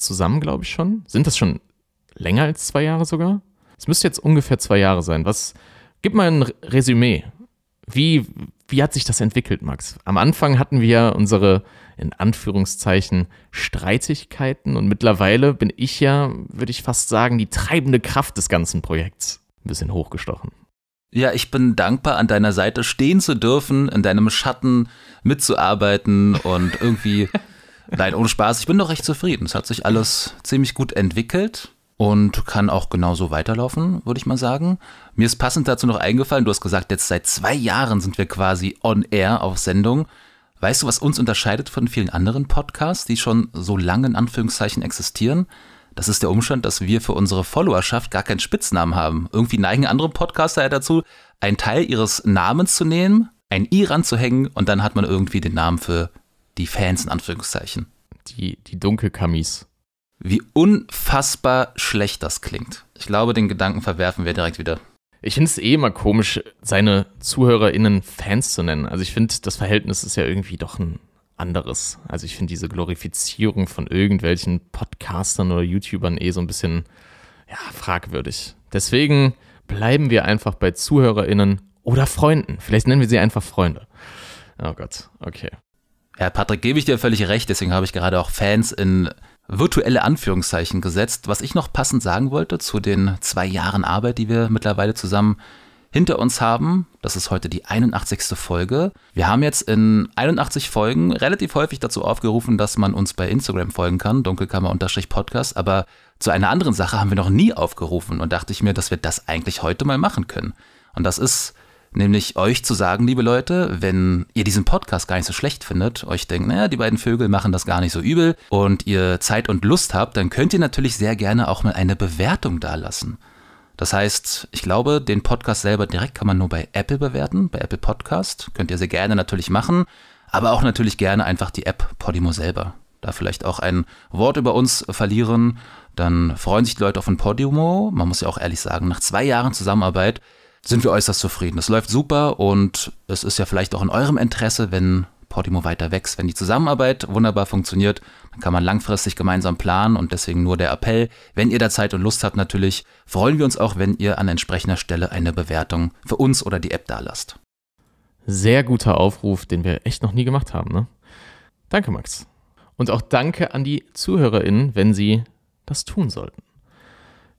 zusammen, glaube ich schon. Sind das schon länger als zwei Jahre sogar? Es müsste jetzt ungefähr zwei Jahre sein. Was, gib mal ein Resümee. Wie, wie hat sich das entwickelt, Max? Am Anfang hatten wir unsere, in Anführungszeichen, Streitigkeiten und mittlerweile bin ich ja, würde ich fast sagen, die treibende Kraft des ganzen Projekts. Ein bisschen hochgestochen. Ja, ich bin dankbar, an deiner Seite stehen zu dürfen, in deinem Schatten mitzuarbeiten und irgendwie Nein, ohne Spaß. Ich bin doch recht zufrieden. Es hat sich alles ziemlich gut entwickelt und kann auch genauso weiterlaufen, würde ich mal sagen. Mir ist passend dazu noch eingefallen, du hast gesagt, jetzt seit zwei Jahren sind wir quasi on air auf Sendung. Weißt du, was uns unterscheidet von vielen anderen Podcasts, die schon so lange in Anführungszeichen existieren? Das ist der Umstand, dass wir für unsere Followerschaft gar keinen Spitznamen haben. Irgendwie neigen andere Podcaster ja dazu, einen Teil ihres Namens zu nehmen, ein i ranzuhängen und dann hat man irgendwie den Namen für die Fans in Anführungszeichen. Die, die Dunkelkamis. Wie unfassbar schlecht das klingt. Ich glaube, den Gedanken verwerfen wir direkt wieder. Ich finde es eh immer komisch, seine ZuhörerInnen Fans zu nennen. Also ich finde, das Verhältnis ist ja irgendwie doch ein anderes. Also ich finde diese Glorifizierung von irgendwelchen Podcastern oder YouTubern eh so ein bisschen ja, fragwürdig. Deswegen bleiben wir einfach bei ZuhörerInnen oder Freunden. Vielleicht nennen wir sie einfach Freunde. Oh Gott, okay. Ja, Patrick, gebe ich dir völlig recht, deswegen habe ich gerade auch Fans in virtuelle Anführungszeichen gesetzt. Was ich noch passend sagen wollte zu den zwei Jahren Arbeit, die wir mittlerweile zusammen hinter uns haben. Das ist heute die 81. Folge. Wir haben jetzt in 81 Folgen relativ häufig dazu aufgerufen, dass man uns bei Instagram folgen kann, dunkelkammer-podcast. Aber zu einer anderen Sache haben wir noch nie aufgerufen und dachte ich mir, dass wir das eigentlich heute mal machen können. Und das ist Nämlich euch zu sagen, liebe Leute, wenn ihr diesen Podcast gar nicht so schlecht findet, euch denkt, naja, die beiden Vögel machen das gar nicht so übel und ihr Zeit und Lust habt, dann könnt ihr natürlich sehr gerne auch mal eine Bewertung dalassen. Das heißt, ich glaube, den Podcast selber direkt kann man nur bei Apple bewerten, bei Apple Podcast. Könnt ihr sehr gerne natürlich machen, aber auch natürlich gerne einfach die App Podimo selber. Da vielleicht auch ein Wort über uns verlieren, dann freuen sich die Leute auf ein Podimo. Man muss ja auch ehrlich sagen, nach zwei Jahren Zusammenarbeit sind wir äußerst zufrieden. Es läuft super und es ist ja vielleicht auch in eurem Interesse, wenn Portimo weiter wächst, wenn die Zusammenarbeit wunderbar funktioniert, dann kann man langfristig gemeinsam planen und deswegen nur der Appell, wenn ihr da Zeit und Lust habt natürlich, freuen wir uns auch, wenn ihr an entsprechender Stelle eine Bewertung für uns oder die App da lasst. Sehr guter Aufruf, den wir echt noch nie gemacht haben, ne? Danke Max. Und auch danke an die ZuhörerInnen, wenn sie das tun sollten.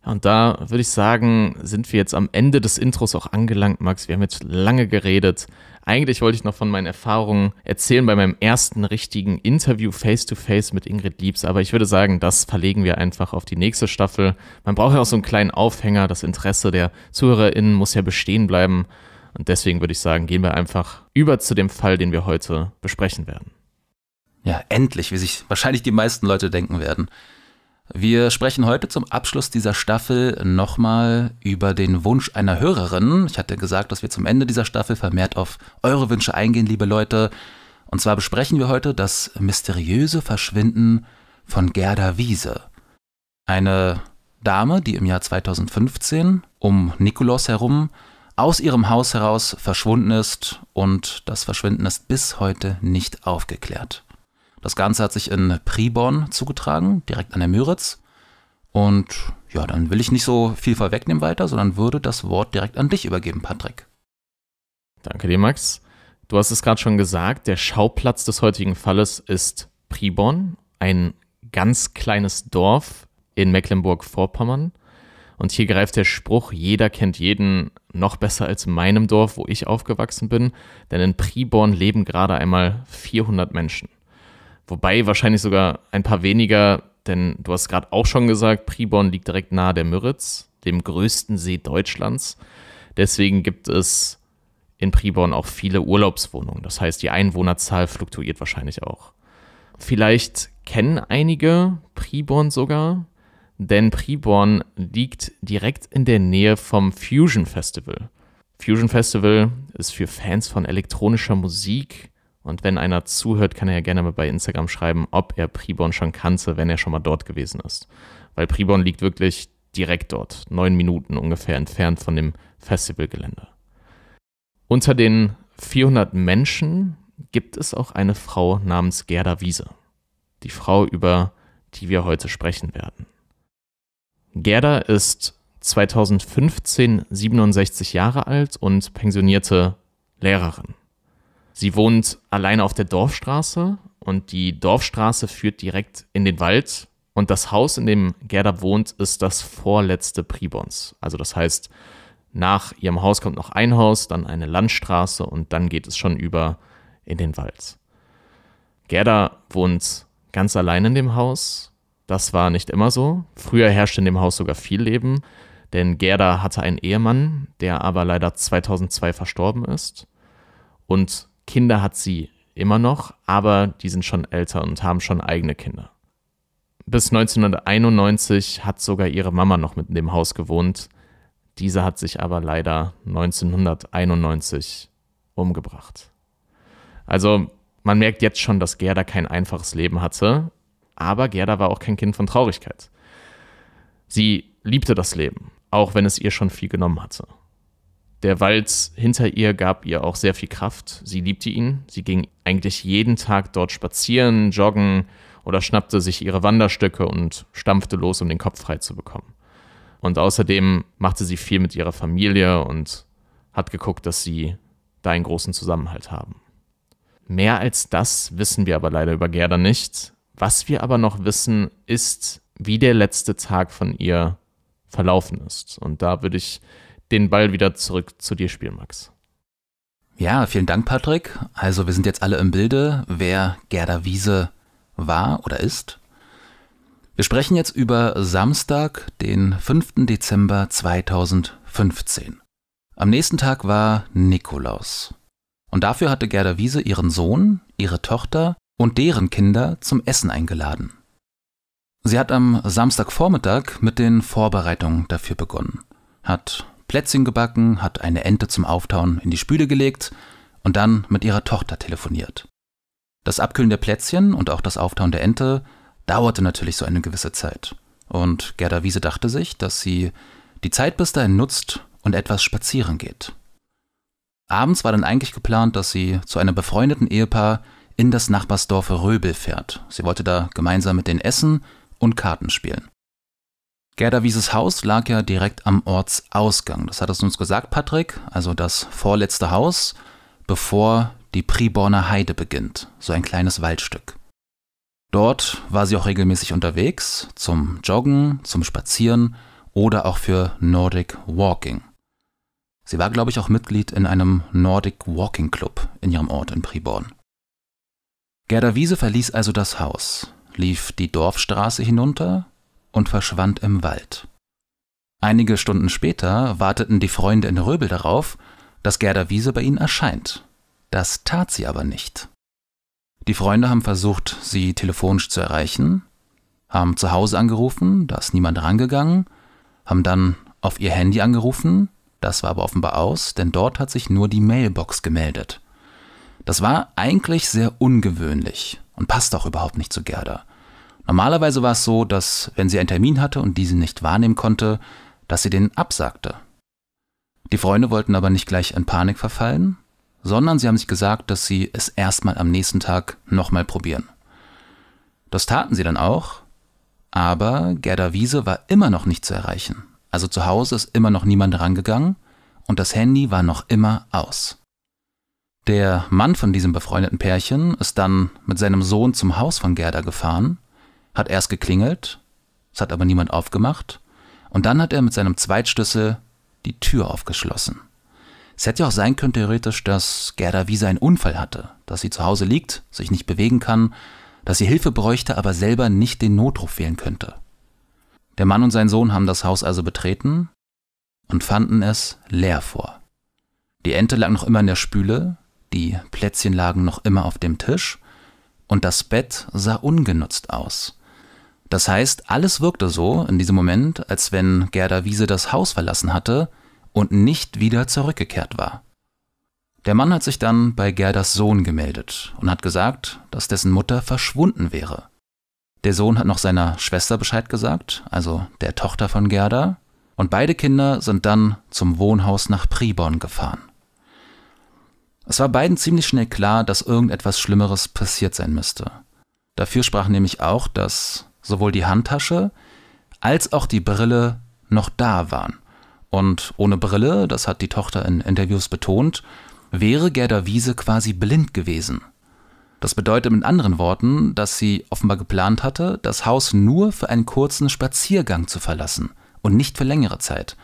Und da würde ich sagen, sind wir jetzt am Ende des Intros auch angelangt, Max. Wir haben jetzt lange geredet. Eigentlich wollte ich noch von meinen Erfahrungen erzählen bei meinem ersten richtigen Interview face-to-face -face mit Ingrid Liebs, aber ich würde sagen, das verlegen wir einfach auf die nächste Staffel. Man braucht ja auch so einen kleinen Aufhänger, das Interesse der ZuhörerInnen muss ja bestehen bleiben. Und deswegen würde ich sagen, gehen wir einfach über zu dem Fall, den wir heute besprechen werden. Ja, endlich, wie sich wahrscheinlich die meisten Leute denken werden. Wir sprechen heute zum Abschluss dieser Staffel nochmal über den Wunsch einer Hörerin. Ich hatte gesagt, dass wir zum Ende dieser Staffel vermehrt auf eure Wünsche eingehen, liebe Leute. Und zwar besprechen wir heute das mysteriöse Verschwinden von Gerda Wiese. Eine Dame, die im Jahr 2015 um Nikolaus herum aus ihrem Haus heraus verschwunden ist und das Verschwinden ist bis heute nicht aufgeklärt. Das Ganze hat sich in Priborn zugetragen, direkt an der Müritz. Und ja, dann will ich nicht so viel vorwegnehmen weiter, sondern würde das Wort direkt an dich übergeben, Patrick. Danke dir, Max. Du hast es gerade schon gesagt, der Schauplatz des heutigen Falles ist Priborn, ein ganz kleines Dorf in Mecklenburg-Vorpommern. Und hier greift der Spruch, jeder kennt jeden noch besser als in meinem Dorf, wo ich aufgewachsen bin, denn in Priborn leben gerade einmal 400 Menschen. Wobei wahrscheinlich sogar ein paar weniger, denn du hast gerade auch schon gesagt, Priborn liegt direkt nahe der Müritz, dem größten See Deutschlands. Deswegen gibt es in Priborn auch viele Urlaubswohnungen. Das heißt, die Einwohnerzahl fluktuiert wahrscheinlich auch. Vielleicht kennen einige Priborn sogar, denn Priborn liegt direkt in der Nähe vom Fusion Festival. Fusion Festival ist für Fans von elektronischer Musik und wenn einer zuhört, kann er ja gerne mal bei Instagram schreiben, ob er Priborn schon kannte, wenn er schon mal dort gewesen ist. Weil Priborn liegt wirklich direkt dort, neun Minuten ungefähr entfernt von dem Festivalgelände. Unter den 400 Menschen gibt es auch eine Frau namens Gerda Wiese. Die Frau, über die wir heute sprechen werden. Gerda ist 2015 67 Jahre alt und pensionierte Lehrerin. Sie wohnt alleine auf der Dorfstraße und die Dorfstraße führt direkt in den Wald. Und das Haus, in dem Gerda wohnt, ist das vorletzte Pribons. Also das heißt, nach ihrem Haus kommt noch ein Haus, dann eine Landstraße und dann geht es schon über in den Wald. Gerda wohnt ganz allein in dem Haus. Das war nicht immer so. Früher herrschte in dem Haus sogar viel Leben, denn Gerda hatte einen Ehemann, der aber leider 2002 verstorben ist. Und Kinder hat sie immer noch, aber die sind schon älter und haben schon eigene Kinder. Bis 1991 hat sogar ihre Mama noch mit in dem Haus gewohnt. Diese hat sich aber leider 1991 umgebracht. Also man merkt jetzt schon, dass Gerda kein einfaches Leben hatte, aber Gerda war auch kein Kind von Traurigkeit. Sie liebte das Leben, auch wenn es ihr schon viel genommen hatte. Der Wald hinter ihr gab ihr auch sehr viel Kraft. Sie liebte ihn. Sie ging eigentlich jeden Tag dort spazieren, joggen oder schnappte sich ihre Wanderstöcke und stampfte los, um den Kopf frei zu bekommen. Und außerdem machte sie viel mit ihrer Familie und hat geguckt, dass sie da einen großen Zusammenhalt haben. Mehr als das wissen wir aber leider über Gerda nicht. Was wir aber noch wissen, ist, wie der letzte Tag von ihr verlaufen ist. Und da würde ich den Ball wieder zurück zu dir spielen, Max. Ja, vielen Dank, Patrick. Also wir sind jetzt alle im Bilde, wer Gerda Wiese war oder ist. Wir sprechen jetzt über Samstag, den 5. Dezember 2015. Am nächsten Tag war Nikolaus. Und dafür hatte Gerda Wiese ihren Sohn, ihre Tochter und deren Kinder zum Essen eingeladen. Sie hat am Samstagvormittag mit den Vorbereitungen dafür begonnen, hat Plätzchen gebacken, hat eine Ente zum Auftauen in die Spüle gelegt und dann mit ihrer Tochter telefoniert. Das Abkühlen der Plätzchen und auch das Auftauen der Ente dauerte natürlich so eine gewisse Zeit. Und Gerda Wiese dachte sich, dass sie die Zeit bis dahin nutzt und etwas spazieren geht. Abends war dann eigentlich geplant, dass sie zu einem befreundeten Ehepaar in das Nachbarsdorf Röbel fährt. Sie wollte da gemeinsam mit denen essen und Karten spielen. Gerda Wieses Haus lag ja direkt am Ortsausgang. Das hat es uns gesagt, Patrick. Also das vorletzte Haus, bevor die Priborner Heide beginnt. So ein kleines Waldstück. Dort war sie auch regelmäßig unterwegs, zum Joggen, zum Spazieren oder auch für Nordic Walking. Sie war, glaube ich, auch Mitglied in einem Nordic Walking Club in ihrem Ort in Priborn. Gerda Wiese verließ also das Haus, lief die Dorfstraße hinunter, und verschwand im Wald. Einige Stunden später warteten die Freunde in Röbel darauf, dass Gerda Wiese bei ihnen erscheint. Das tat sie aber nicht. Die Freunde haben versucht, sie telefonisch zu erreichen, haben zu Hause angerufen, da ist niemand rangegangen, haben dann auf ihr Handy angerufen, das war aber offenbar aus, denn dort hat sich nur die Mailbox gemeldet. Das war eigentlich sehr ungewöhnlich und passt auch überhaupt nicht zu Gerda. Normalerweise war es so, dass wenn sie einen Termin hatte und diesen nicht wahrnehmen konnte, dass sie den absagte. Die Freunde wollten aber nicht gleich in Panik verfallen, sondern sie haben sich gesagt, dass sie es erstmal am nächsten Tag nochmal probieren. Das taten sie dann auch, aber Gerda Wiese war immer noch nicht zu erreichen. Also zu Hause ist immer noch niemand rangegangen und das Handy war noch immer aus. Der Mann von diesem befreundeten Pärchen ist dann mit seinem Sohn zum Haus von Gerda gefahren hat erst geklingelt, es hat aber niemand aufgemacht, und dann hat er mit seinem Zweitschlüssel die Tür aufgeschlossen. Es hätte ja auch sein können, theoretisch, dass Gerda Wiese einen Unfall hatte, dass sie zu Hause liegt, sich nicht bewegen kann, dass sie Hilfe bräuchte, aber selber nicht den Notruf wählen könnte. Der Mann und sein Sohn haben das Haus also betreten und fanden es leer vor. Die Ente lag noch immer in der Spüle, die Plätzchen lagen noch immer auf dem Tisch und das Bett sah ungenutzt aus. Das heißt, alles wirkte so in diesem Moment, als wenn Gerda Wiese das Haus verlassen hatte und nicht wieder zurückgekehrt war. Der Mann hat sich dann bei Gerdas Sohn gemeldet und hat gesagt, dass dessen Mutter verschwunden wäre. Der Sohn hat noch seiner Schwester Bescheid gesagt, also der Tochter von Gerda, und beide Kinder sind dann zum Wohnhaus nach Priborn gefahren. Es war beiden ziemlich schnell klar, dass irgendetwas Schlimmeres passiert sein müsste. Dafür sprach nämlich auch, dass sowohl die Handtasche als auch die Brille noch da waren. Und ohne Brille, das hat die Tochter in Interviews betont, wäre Gerda Wiese quasi blind gewesen. Das bedeutet mit anderen Worten, dass sie offenbar geplant hatte, das Haus nur für einen kurzen Spaziergang zu verlassen und nicht für längere Zeit.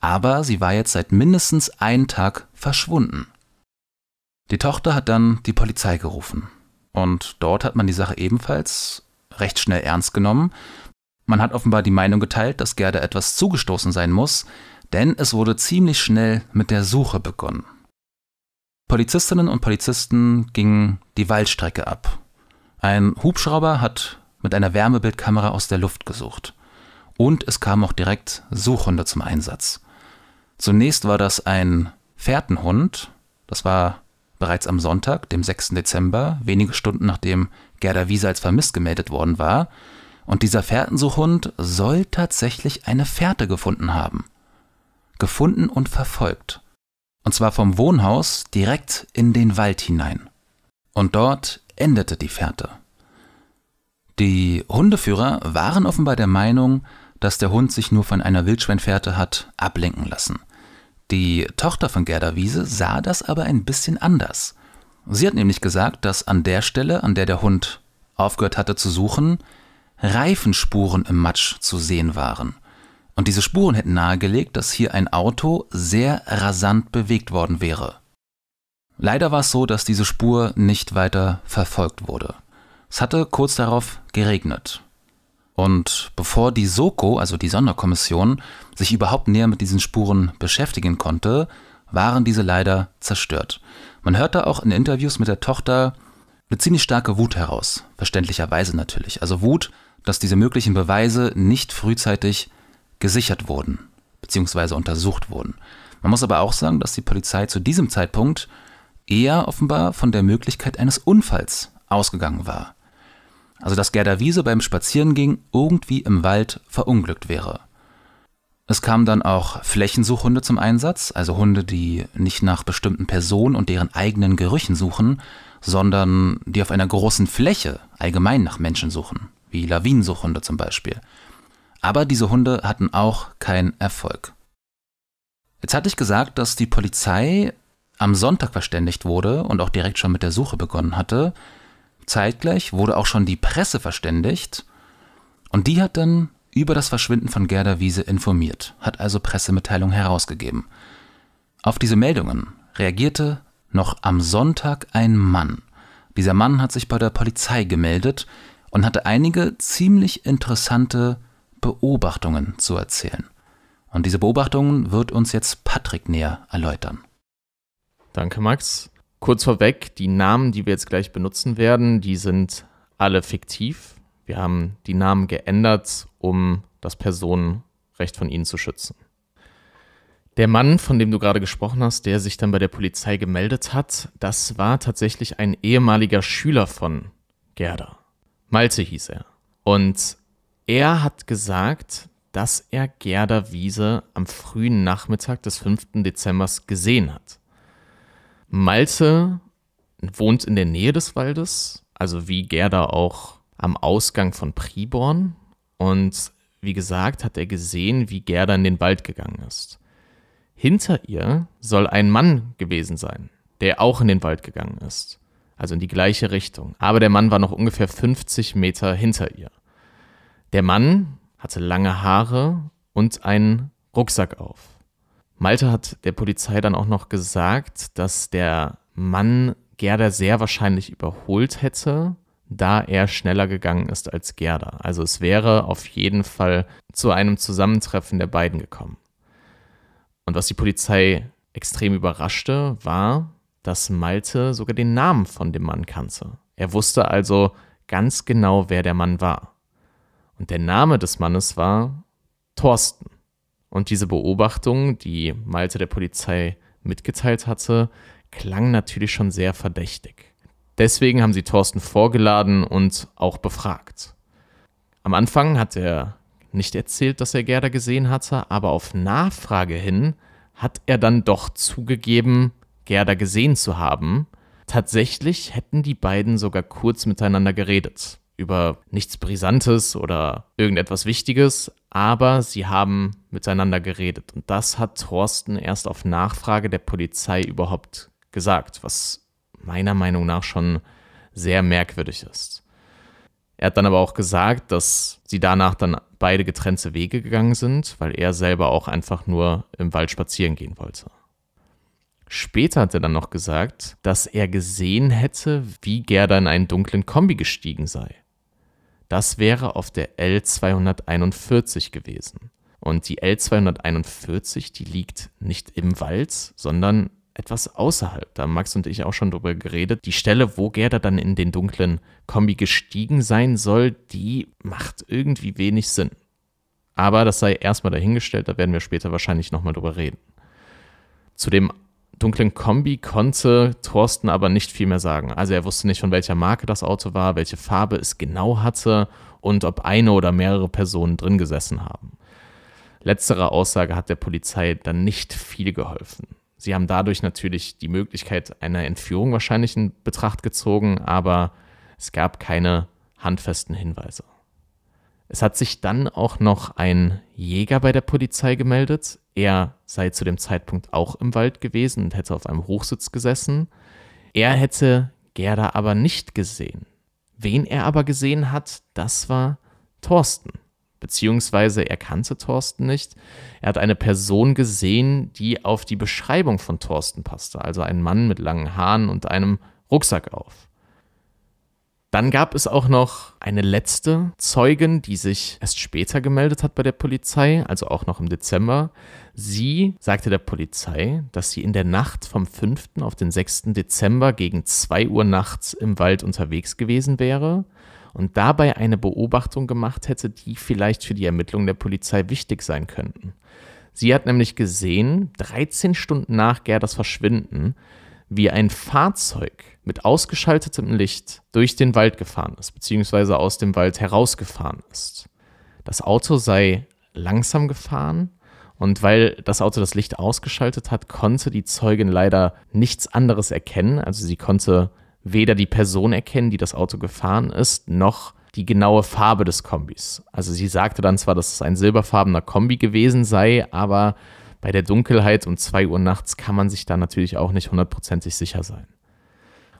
Aber sie war jetzt seit mindestens einem Tag verschwunden. Die Tochter hat dann die Polizei gerufen. Und dort hat man die Sache ebenfalls recht schnell ernst genommen. Man hat offenbar die Meinung geteilt, dass Gerda etwas zugestoßen sein muss, denn es wurde ziemlich schnell mit der Suche begonnen. Polizistinnen und Polizisten gingen die Waldstrecke ab. Ein Hubschrauber hat mit einer Wärmebildkamera aus der Luft gesucht. Und es kamen auch direkt Suchhunde zum Einsatz. Zunächst war das ein Fährtenhund, das war Bereits am Sonntag, dem 6. Dezember, wenige Stunden nachdem Gerda Wiese als vermisst gemeldet worden war, und dieser Fährtensuchhund soll tatsächlich eine Fährte gefunden haben. Gefunden und verfolgt. Und zwar vom Wohnhaus direkt in den Wald hinein. Und dort endete die Fährte. Die Hundeführer waren offenbar der Meinung, dass der Hund sich nur von einer Wildschweinfährte hat ablenken lassen – die Tochter von Gerda Wiese sah das aber ein bisschen anders. Sie hat nämlich gesagt, dass an der Stelle, an der der Hund aufgehört hatte zu suchen, Reifenspuren im Matsch zu sehen waren. Und diese Spuren hätten nahegelegt, dass hier ein Auto sehr rasant bewegt worden wäre. Leider war es so, dass diese Spur nicht weiter verfolgt wurde. Es hatte kurz darauf geregnet. Und bevor die Soko, also die Sonderkommission, sich überhaupt näher mit diesen Spuren beschäftigen konnte, waren diese leider zerstört. Man hörte auch in Interviews mit der Tochter eine ziemlich starke Wut heraus, verständlicherweise natürlich. Also Wut, dass diese möglichen Beweise nicht frühzeitig gesichert wurden beziehungsweise untersucht wurden. Man muss aber auch sagen, dass die Polizei zu diesem Zeitpunkt eher offenbar von der Möglichkeit eines Unfalls ausgegangen war also dass Gerda Wiese beim Spazierengehen irgendwie im Wald verunglückt wäre. Es kamen dann auch Flächensuchhunde zum Einsatz, also Hunde, die nicht nach bestimmten Personen und deren eigenen Gerüchen suchen, sondern die auf einer großen Fläche allgemein nach Menschen suchen, wie Lawinensuchhunde zum Beispiel. Aber diese Hunde hatten auch keinen Erfolg. Jetzt hatte ich gesagt, dass die Polizei am Sonntag verständigt wurde und auch direkt schon mit der Suche begonnen hatte. Zeitgleich wurde auch schon die Presse verständigt und die hat dann über das Verschwinden von Gerda Wiese informiert, hat also Pressemitteilungen herausgegeben. Auf diese Meldungen reagierte noch am Sonntag ein Mann. Dieser Mann hat sich bei der Polizei gemeldet und hatte einige ziemlich interessante Beobachtungen zu erzählen. Und diese Beobachtungen wird uns jetzt Patrick näher erläutern. Danke, Max. Kurz vorweg, die Namen, die wir jetzt gleich benutzen werden, die sind alle fiktiv. Wir haben die Namen geändert, um das Personenrecht von ihnen zu schützen. Der Mann, von dem du gerade gesprochen hast, der sich dann bei der Polizei gemeldet hat, das war tatsächlich ein ehemaliger Schüler von Gerda. Malte hieß er. Und er hat gesagt, dass er Gerda Wiese am frühen Nachmittag des 5. Dezember gesehen hat. Malte wohnt in der Nähe des Waldes, also wie Gerda auch am Ausgang von Priborn. Und wie gesagt, hat er gesehen, wie Gerda in den Wald gegangen ist. Hinter ihr soll ein Mann gewesen sein, der auch in den Wald gegangen ist. Also in die gleiche Richtung. Aber der Mann war noch ungefähr 50 Meter hinter ihr. Der Mann hatte lange Haare und einen Rucksack auf. Malte hat der Polizei dann auch noch gesagt, dass der Mann Gerda sehr wahrscheinlich überholt hätte, da er schneller gegangen ist als Gerda. Also es wäre auf jeden Fall zu einem Zusammentreffen der beiden gekommen. Und was die Polizei extrem überraschte, war, dass Malte sogar den Namen von dem Mann kannte. Er wusste also ganz genau, wer der Mann war. Und der Name des Mannes war Thorsten. Und diese Beobachtung, die Malte der Polizei mitgeteilt hatte, klang natürlich schon sehr verdächtig. Deswegen haben sie Thorsten vorgeladen und auch befragt. Am Anfang hat er nicht erzählt, dass er Gerda gesehen hatte, aber auf Nachfrage hin hat er dann doch zugegeben, Gerda gesehen zu haben. Tatsächlich hätten die beiden sogar kurz miteinander geredet über nichts Brisantes oder irgendetwas Wichtiges, aber sie haben miteinander geredet. Und das hat Thorsten erst auf Nachfrage der Polizei überhaupt gesagt, was meiner Meinung nach schon sehr merkwürdig ist. Er hat dann aber auch gesagt, dass sie danach dann beide getrennte Wege gegangen sind, weil er selber auch einfach nur im Wald spazieren gehen wollte. Später hat er dann noch gesagt, dass er gesehen hätte, wie Gerda in einen dunklen Kombi gestiegen sei. Das wäre auf der L241 gewesen. Und die L241, die liegt nicht im Wald, sondern etwas außerhalb. Da haben Max und ich auch schon drüber geredet. Die Stelle, wo Gerda dann in den dunklen Kombi gestiegen sein soll, die macht irgendwie wenig Sinn. Aber das sei erstmal dahingestellt, da werden wir später wahrscheinlich nochmal drüber reden. Zu dem dunklen Kombi konnte Thorsten aber nicht viel mehr sagen. Also er wusste nicht, von welcher Marke das Auto war, welche Farbe es genau hatte und ob eine oder mehrere Personen drin gesessen haben. Letztere Aussage hat der Polizei dann nicht viel geholfen. Sie haben dadurch natürlich die Möglichkeit einer Entführung wahrscheinlich in Betracht gezogen, aber es gab keine handfesten Hinweise. Es hat sich dann auch noch ein Jäger bei der Polizei gemeldet. Er sei zu dem Zeitpunkt auch im Wald gewesen und hätte auf einem Hochsitz gesessen. Er hätte Gerda aber nicht gesehen. Wen er aber gesehen hat, das war Thorsten. Beziehungsweise er kannte Thorsten nicht. Er hat eine Person gesehen, die auf die Beschreibung von Thorsten passte, also einen Mann mit langen Haaren und einem Rucksack auf. Dann gab es auch noch eine letzte Zeugin, die sich erst später gemeldet hat bei der Polizei, also auch noch im Dezember. Sie sagte der Polizei, dass sie in der Nacht vom 5. auf den 6. Dezember gegen 2 Uhr nachts im Wald unterwegs gewesen wäre und dabei eine Beobachtung gemacht hätte, die vielleicht für die Ermittlungen der Polizei wichtig sein könnten. Sie hat nämlich gesehen, 13 Stunden nach Gerdas Verschwinden, wie ein Fahrzeug mit ausgeschaltetem Licht durch den Wald gefahren ist, beziehungsweise aus dem Wald herausgefahren ist. Das Auto sei langsam gefahren und weil das Auto das Licht ausgeschaltet hat, konnte die Zeugin leider nichts anderes erkennen. Also sie konnte weder die Person erkennen, die das Auto gefahren ist, noch die genaue Farbe des Kombis. Also sie sagte dann zwar, dass es ein silberfarbener Kombi gewesen sei, aber bei der Dunkelheit um 2 Uhr nachts kann man sich da natürlich auch nicht hundertprozentig sicher sein.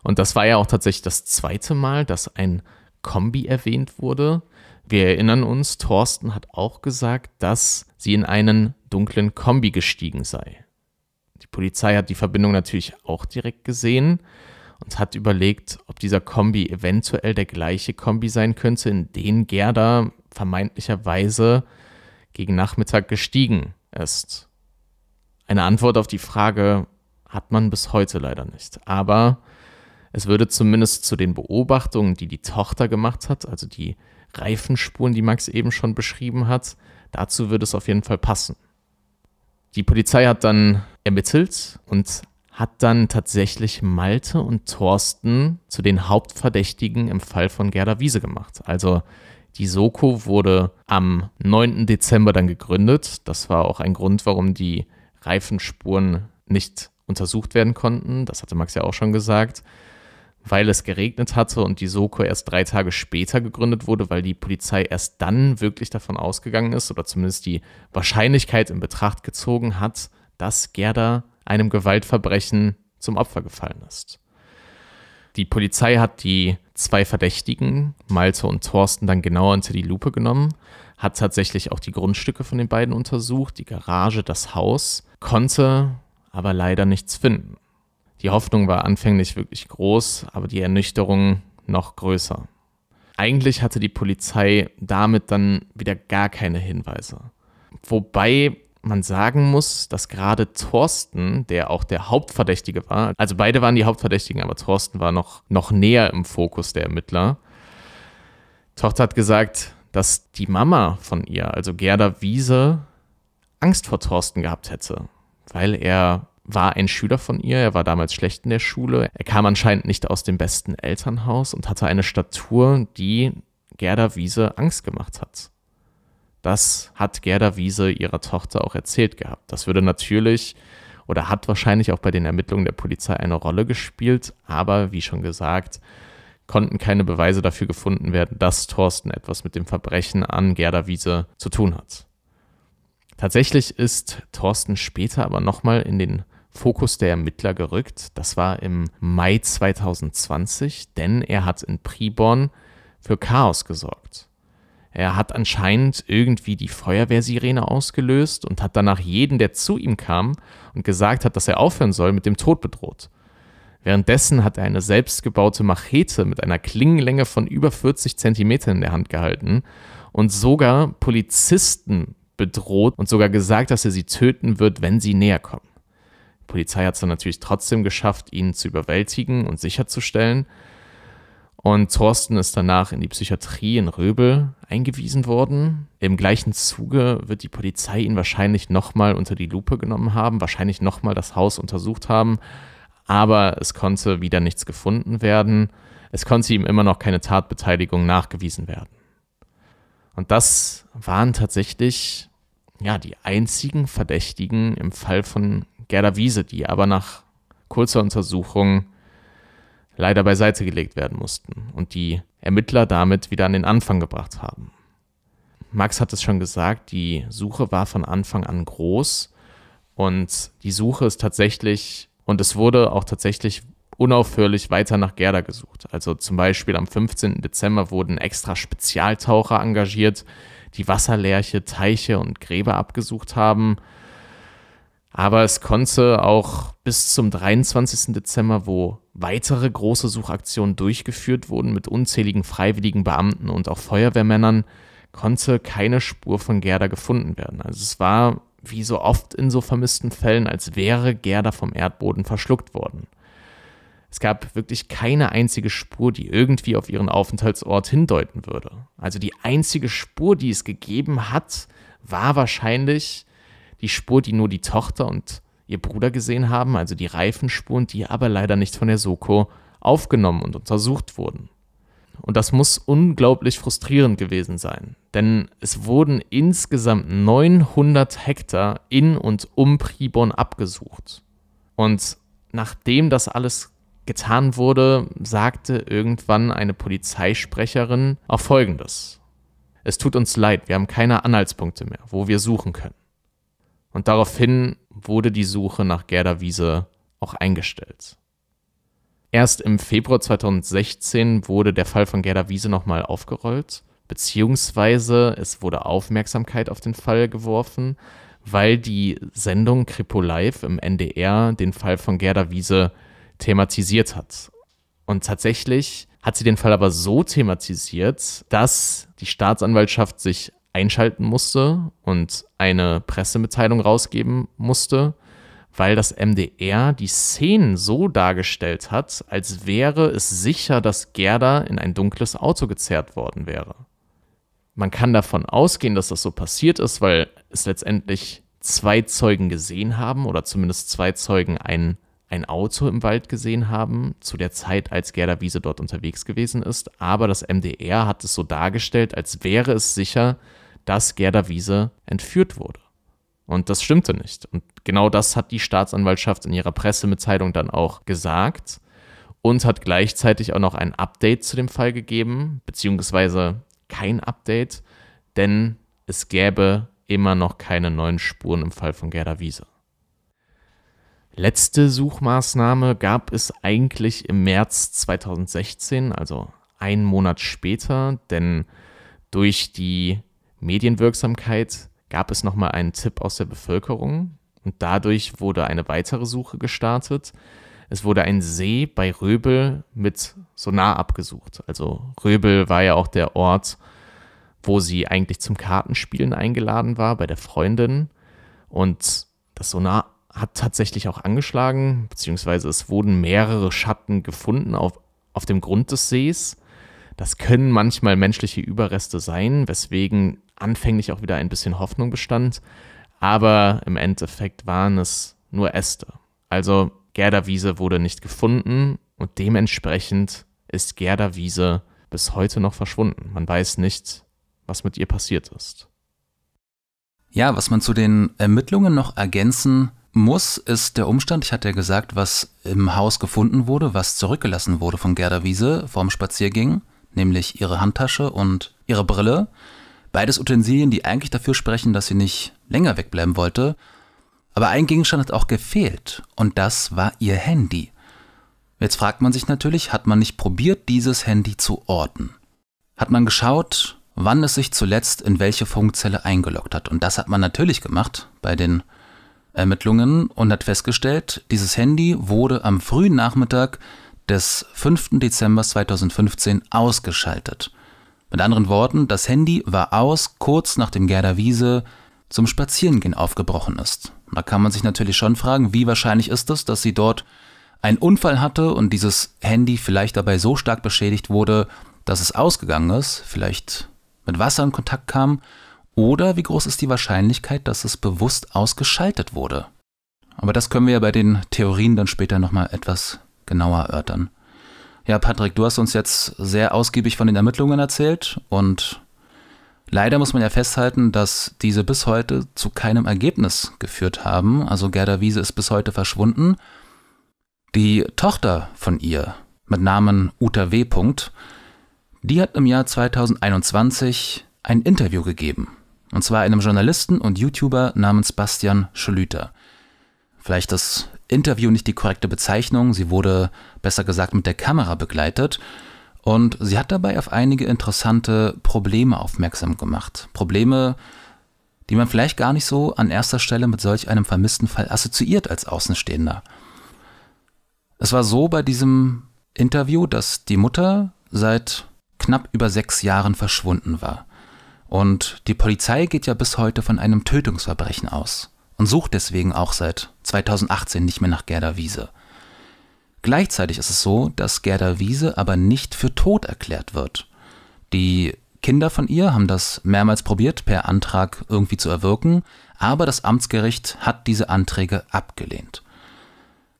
Und das war ja auch tatsächlich das zweite Mal, dass ein Kombi erwähnt wurde. Wir erinnern uns, Thorsten hat auch gesagt, dass sie in einen dunklen Kombi gestiegen sei. Die Polizei hat die Verbindung natürlich auch direkt gesehen und hat überlegt, ob dieser Kombi eventuell der gleiche Kombi sein könnte, in den Gerda vermeintlicherweise gegen Nachmittag gestiegen ist. Eine Antwort auf die Frage hat man bis heute leider nicht. Aber es würde zumindest zu den Beobachtungen, die die Tochter gemacht hat, also die Reifenspuren, die Max eben schon beschrieben hat, dazu würde es auf jeden Fall passen. Die Polizei hat dann ermittelt und hat dann tatsächlich Malte und Thorsten zu den Hauptverdächtigen im Fall von Gerda Wiese gemacht. Also die Soko wurde am 9. Dezember dann gegründet. Das war auch ein Grund, warum die Reifenspuren nicht untersucht werden konnten. Das hatte Max ja auch schon gesagt, weil es geregnet hatte und die Soko erst drei Tage später gegründet wurde, weil die Polizei erst dann wirklich davon ausgegangen ist oder zumindest die Wahrscheinlichkeit in Betracht gezogen hat, dass Gerda einem Gewaltverbrechen zum Opfer gefallen ist. Die Polizei hat die zwei Verdächtigen, Malte und Thorsten, dann genauer unter die Lupe genommen, hat tatsächlich auch die Grundstücke von den beiden untersucht, die Garage, das Haus konnte aber leider nichts finden. Die Hoffnung war anfänglich wirklich groß, aber die Ernüchterung noch größer. Eigentlich hatte die Polizei damit dann wieder gar keine Hinweise. Wobei man sagen muss, dass gerade Thorsten, der auch der Hauptverdächtige war, also beide waren die Hauptverdächtigen, aber Thorsten war noch, noch näher im Fokus der Ermittler. Tochter hat gesagt, dass die Mama von ihr, also Gerda Wiese, Angst vor Thorsten gehabt hätte, weil er war ein Schüler von ihr, er war damals schlecht in der Schule, er kam anscheinend nicht aus dem besten Elternhaus und hatte eine Statur, die Gerda Wiese Angst gemacht hat. Das hat Gerda Wiese ihrer Tochter auch erzählt gehabt. Das würde natürlich oder hat wahrscheinlich auch bei den Ermittlungen der Polizei eine Rolle gespielt, aber wie schon gesagt, konnten keine Beweise dafür gefunden werden, dass Thorsten etwas mit dem Verbrechen an Gerda Wiese zu tun hat. Tatsächlich ist Thorsten später aber nochmal in den Fokus der Ermittler gerückt. Das war im Mai 2020, denn er hat in Priborn für Chaos gesorgt. Er hat anscheinend irgendwie die Feuerwehrsirene ausgelöst und hat danach jeden, der zu ihm kam und gesagt hat, dass er aufhören soll, mit dem Tod bedroht. Währenddessen hat er eine selbstgebaute Machete mit einer Klingenlänge von über 40 Zentimetern in der Hand gehalten und sogar Polizisten bedroht und sogar gesagt, dass er sie töten wird, wenn sie näher kommen. Die Polizei hat es dann natürlich trotzdem geschafft, ihn zu überwältigen und sicherzustellen. Und Thorsten ist danach in die Psychiatrie in Röbel eingewiesen worden. Im gleichen Zuge wird die Polizei ihn wahrscheinlich nochmal unter die Lupe genommen haben, wahrscheinlich nochmal das Haus untersucht haben, aber es konnte wieder nichts gefunden werden. Es konnte ihm immer noch keine Tatbeteiligung nachgewiesen werden. Und das waren tatsächlich ja, die einzigen Verdächtigen im Fall von Gerda Wiese, die aber nach kurzer Untersuchung leider beiseite gelegt werden mussten und die Ermittler damit wieder an den Anfang gebracht haben. Max hat es schon gesagt, die Suche war von Anfang an groß und die Suche ist tatsächlich, und es wurde auch tatsächlich unaufhörlich weiter nach Gerda gesucht. Also zum Beispiel am 15. Dezember wurden extra Spezialtaucher engagiert, die Wasserlerche, Teiche und Gräber abgesucht haben. Aber es konnte auch bis zum 23. Dezember, wo weitere große Suchaktionen durchgeführt wurden mit unzähligen freiwilligen Beamten und auch Feuerwehrmännern, konnte keine Spur von Gerda gefunden werden. Also es war wie so oft in so vermissten Fällen, als wäre Gerda vom Erdboden verschluckt worden. Es gab wirklich keine einzige Spur, die irgendwie auf ihren Aufenthaltsort hindeuten würde. Also die einzige Spur, die es gegeben hat, war wahrscheinlich die Spur, die nur die Tochter und ihr Bruder gesehen haben, also die Reifenspuren, die aber leider nicht von der Soko aufgenommen und untersucht wurden. Und das muss unglaublich frustrierend gewesen sein, denn es wurden insgesamt 900 Hektar in und um Priborn abgesucht. Und nachdem das alles getan wurde, sagte irgendwann eine Polizeisprecherin auch Folgendes. Es tut uns leid, wir haben keine Anhaltspunkte mehr, wo wir suchen können. Und daraufhin wurde die Suche nach Gerda Wiese auch eingestellt. Erst im Februar 2016 wurde der Fall von Gerda Wiese nochmal aufgerollt, beziehungsweise es wurde Aufmerksamkeit auf den Fall geworfen, weil die Sendung Kripo Live im NDR den Fall von Gerda Wiese thematisiert hat. Und tatsächlich hat sie den Fall aber so thematisiert, dass die Staatsanwaltschaft sich einschalten musste und eine Pressemitteilung rausgeben musste, weil das MDR die Szenen so dargestellt hat, als wäre es sicher, dass Gerda in ein dunkles Auto gezerrt worden wäre. Man kann davon ausgehen, dass das so passiert ist, weil es letztendlich zwei Zeugen gesehen haben oder zumindest zwei Zeugen einen ein Auto im Wald gesehen haben, zu der Zeit, als Gerda Wiese dort unterwegs gewesen ist. Aber das MDR hat es so dargestellt, als wäre es sicher, dass Gerda Wiese entführt wurde. Und das stimmte nicht. Und genau das hat die Staatsanwaltschaft in ihrer Pressemitteilung dann auch gesagt und hat gleichzeitig auch noch ein Update zu dem Fall gegeben, beziehungsweise kein Update, denn es gäbe immer noch keine neuen Spuren im Fall von Gerda Wiese. Letzte Suchmaßnahme gab es eigentlich im März 2016, also einen Monat später, denn durch die Medienwirksamkeit gab es nochmal einen Tipp aus der Bevölkerung und dadurch wurde eine weitere Suche gestartet. Es wurde ein See bei Röbel mit Sonar abgesucht. Also Röbel war ja auch der Ort, wo sie eigentlich zum Kartenspielen eingeladen war bei der Freundin und das Sonar hat tatsächlich auch angeschlagen, beziehungsweise es wurden mehrere Schatten gefunden auf, auf dem Grund des Sees. Das können manchmal menschliche Überreste sein, weswegen anfänglich auch wieder ein bisschen Hoffnung bestand. Aber im Endeffekt waren es nur Äste. Also Gerda Wiese wurde nicht gefunden und dementsprechend ist Gerda Wiese bis heute noch verschwunden. Man weiß nicht, was mit ihr passiert ist. Ja, was man zu den Ermittlungen noch ergänzen muss, ist der Umstand, ich hatte ja gesagt, was im Haus gefunden wurde, was zurückgelassen wurde von Gerda Wiese vorm Spaziergang, nämlich ihre Handtasche und ihre Brille. Beides Utensilien, die eigentlich dafür sprechen, dass sie nicht länger wegbleiben wollte. Aber ein Gegenstand hat auch gefehlt und das war ihr Handy. Jetzt fragt man sich natürlich, hat man nicht probiert, dieses Handy zu orten? Hat man geschaut, wann es sich zuletzt in welche Funkzelle eingeloggt hat? Und das hat man natürlich gemacht bei den Ermittlungen und hat festgestellt, dieses Handy wurde am frühen Nachmittag des 5. Dezember 2015 ausgeschaltet. Mit anderen Worten, das Handy war aus, kurz nachdem Gerda Wiese zum Spazierengehen aufgebrochen ist. Da kann man sich natürlich schon fragen, wie wahrscheinlich ist es, dass sie dort einen Unfall hatte und dieses Handy vielleicht dabei so stark beschädigt wurde, dass es ausgegangen ist, vielleicht mit Wasser in Kontakt kam oder wie groß ist die Wahrscheinlichkeit, dass es bewusst ausgeschaltet wurde? Aber das können wir ja bei den Theorien dann später nochmal etwas genauer erörtern. Ja, Patrick, du hast uns jetzt sehr ausgiebig von den Ermittlungen erzählt und leider muss man ja festhalten, dass diese bis heute zu keinem Ergebnis geführt haben. Also Gerda Wiese ist bis heute verschwunden. Die Tochter von ihr mit Namen Uta W. die hat im Jahr 2021 ein Interview gegeben. Und zwar einem Journalisten und YouTuber namens Bastian Schlüter. Vielleicht das Interview nicht die korrekte Bezeichnung, sie wurde besser gesagt mit der Kamera begleitet. Und sie hat dabei auf einige interessante Probleme aufmerksam gemacht. Probleme, die man vielleicht gar nicht so an erster Stelle mit solch einem vermissten Fall assoziiert als Außenstehender. Es war so bei diesem Interview, dass die Mutter seit knapp über sechs Jahren verschwunden war. Und die Polizei geht ja bis heute von einem Tötungsverbrechen aus und sucht deswegen auch seit 2018 nicht mehr nach Gerda Wiese. Gleichzeitig ist es so, dass Gerda Wiese aber nicht für tot erklärt wird. Die Kinder von ihr haben das mehrmals probiert, per Antrag irgendwie zu erwirken, aber das Amtsgericht hat diese Anträge abgelehnt.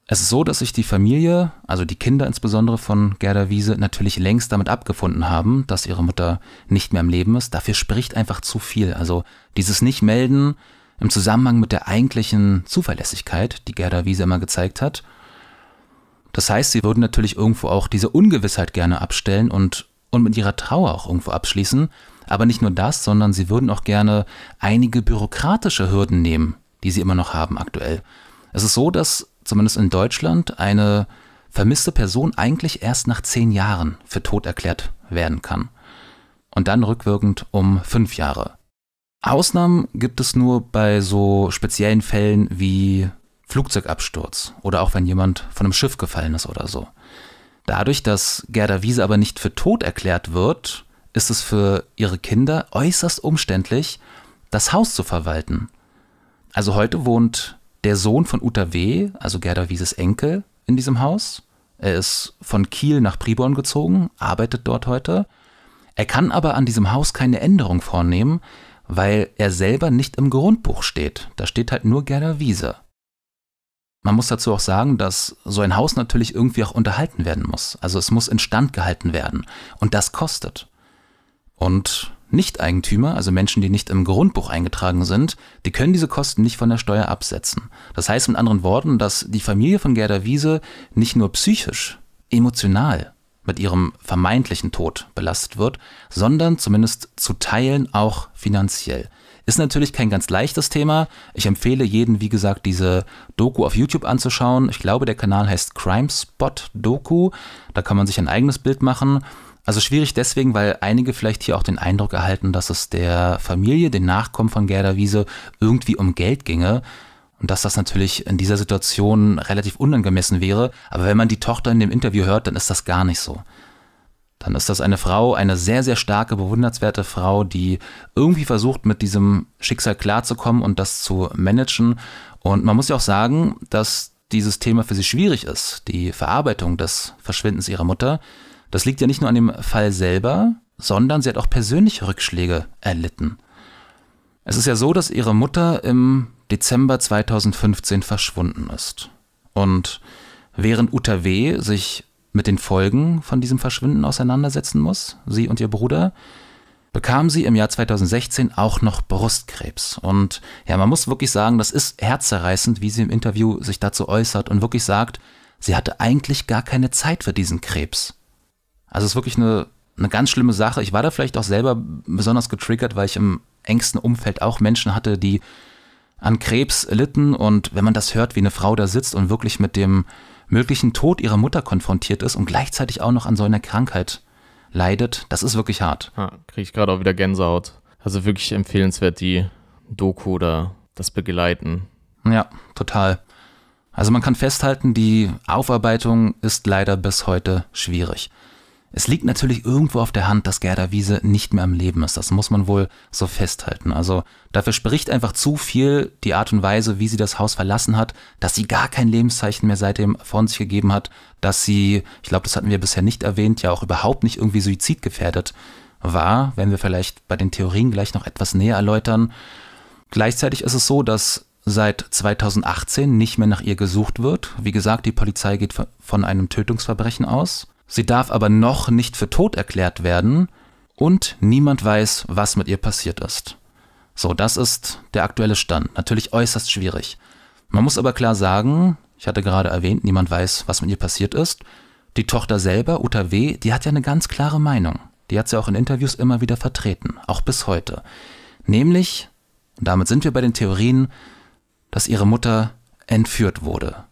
Es ist so, dass sich die Familie, also die Kinder insbesondere von Gerda Wiese, natürlich längst damit abgefunden haben, dass ihre Mutter nicht mehr am Leben ist. Dafür spricht einfach zu viel. Also dieses Nicht-Melden im Zusammenhang mit der eigentlichen Zuverlässigkeit, die Gerda Wiese immer gezeigt hat. Das heißt, sie würden natürlich irgendwo auch diese Ungewissheit gerne abstellen und, und mit ihrer Trauer auch irgendwo abschließen. Aber nicht nur das, sondern sie würden auch gerne einige bürokratische Hürden nehmen, die sie immer noch haben aktuell. Es ist so, dass zumindest in Deutschland, eine vermisste Person eigentlich erst nach zehn Jahren für tot erklärt werden kann. Und dann rückwirkend um fünf Jahre. Ausnahmen gibt es nur bei so speziellen Fällen wie Flugzeugabsturz oder auch wenn jemand von einem Schiff gefallen ist oder so. Dadurch, dass Gerda Wiese aber nicht für tot erklärt wird, ist es für ihre Kinder äußerst umständlich, das Haus zu verwalten. Also heute wohnt der Sohn von Uta W., also Gerda Wieses Enkel, in diesem Haus. Er ist von Kiel nach Priborn gezogen, arbeitet dort heute. Er kann aber an diesem Haus keine Änderung vornehmen, weil er selber nicht im Grundbuch steht. Da steht halt nur Gerda Wiese. Man muss dazu auch sagen, dass so ein Haus natürlich irgendwie auch unterhalten werden muss. Also es muss instand gehalten werden. Und das kostet. Und nicht-Eigentümer, also Menschen, die nicht im Grundbuch eingetragen sind, die können diese Kosten nicht von der Steuer absetzen. Das heißt mit anderen Worten, dass die Familie von Gerda Wiese nicht nur psychisch, emotional mit ihrem vermeintlichen Tod belastet wird, sondern zumindest zu Teilen auch finanziell. Ist natürlich kein ganz leichtes Thema. Ich empfehle jeden, wie gesagt, diese Doku auf YouTube anzuschauen. Ich glaube, der Kanal heißt Crime Spot Doku. Da kann man sich ein eigenes Bild machen. Also schwierig deswegen, weil einige vielleicht hier auch den Eindruck erhalten, dass es der Familie, den Nachkommen von Gerda Wiese, irgendwie um Geld ginge. Und dass das natürlich in dieser Situation relativ unangemessen wäre. Aber wenn man die Tochter in dem Interview hört, dann ist das gar nicht so. Dann ist das eine Frau, eine sehr, sehr starke, bewundernswerte Frau, die irgendwie versucht, mit diesem Schicksal klarzukommen und das zu managen. Und man muss ja auch sagen, dass dieses Thema für sie schwierig ist, die Verarbeitung des Verschwindens ihrer Mutter. Das liegt ja nicht nur an dem Fall selber, sondern sie hat auch persönliche Rückschläge erlitten. Es ist ja so, dass ihre Mutter im Dezember 2015 verschwunden ist. Und während Uta W. sich mit den Folgen von diesem Verschwinden auseinandersetzen muss, sie und ihr Bruder, bekam sie im Jahr 2016 auch noch Brustkrebs. Und ja, man muss wirklich sagen, das ist herzzerreißend, wie sie im Interview sich dazu äußert und wirklich sagt, sie hatte eigentlich gar keine Zeit für diesen Krebs. Also es ist wirklich eine, eine ganz schlimme Sache. Ich war da vielleicht auch selber besonders getriggert, weil ich im engsten Umfeld auch Menschen hatte, die an Krebs litten. Und wenn man das hört, wie eine Frau da sitzt und wirklich mit dem möglichen Tod ihrer Mutter konfrontiert ist und gleichzeitig auch noch an so einer Krankheit leidet, das ist wirklich hart. Ja, Kriege ich gerade auch wieder Gänsehaut. Also wirklich empfehlenswert, die Doku oder das Begleiten. Ja, total. Also man kann festhalten, die Aufarbeitung ist leider bis heute schwierig. Es liegt natürlich irgendwo auf der Hand, dass Gerda Wiese nicht mehr am Leben ist. Das muss man wohl so festhalten. Also dafür spricht einfach zu viel die Art und Weise, wie sie das Haus verlassen hat, dass sie gar kein Lebenszeichen mehr seitdem von sich gegeben hat, dass sie, ich glaube, das hatten wir bisher nicht erwähnt, ja auch überhaupt nicht irgendwie suizidgefährdet war, wenn wir vielleicht bei den Theorien gleich noch etwas näher erläutern. Gleichzeitig ist es so, dass seit 2018 nicht mehr nach ihr gesucht wird. Wie gesagt, die Polizei geht von einem Tötungsverbrechen aus. Sie darf aber noch nicht für tot erklärt werden und niemand weiß, was mit ihr passiert ist. So, das ist der aktuelle Stand. Natürlich äußerst schwierig. Man muss aber klar sagen, ich hatte gerade erwähnt, niemand weiß, was mit ihr passiert ist. Die Tochter selber, Uta W., die hat ja eine ganz klare Meinung. Die hat sie auch in Interviews immer wieder vertreten, auch bis heute. Nämlich, und damit sind wir bei den Theorien, dass ihre Mutter entführt wurde.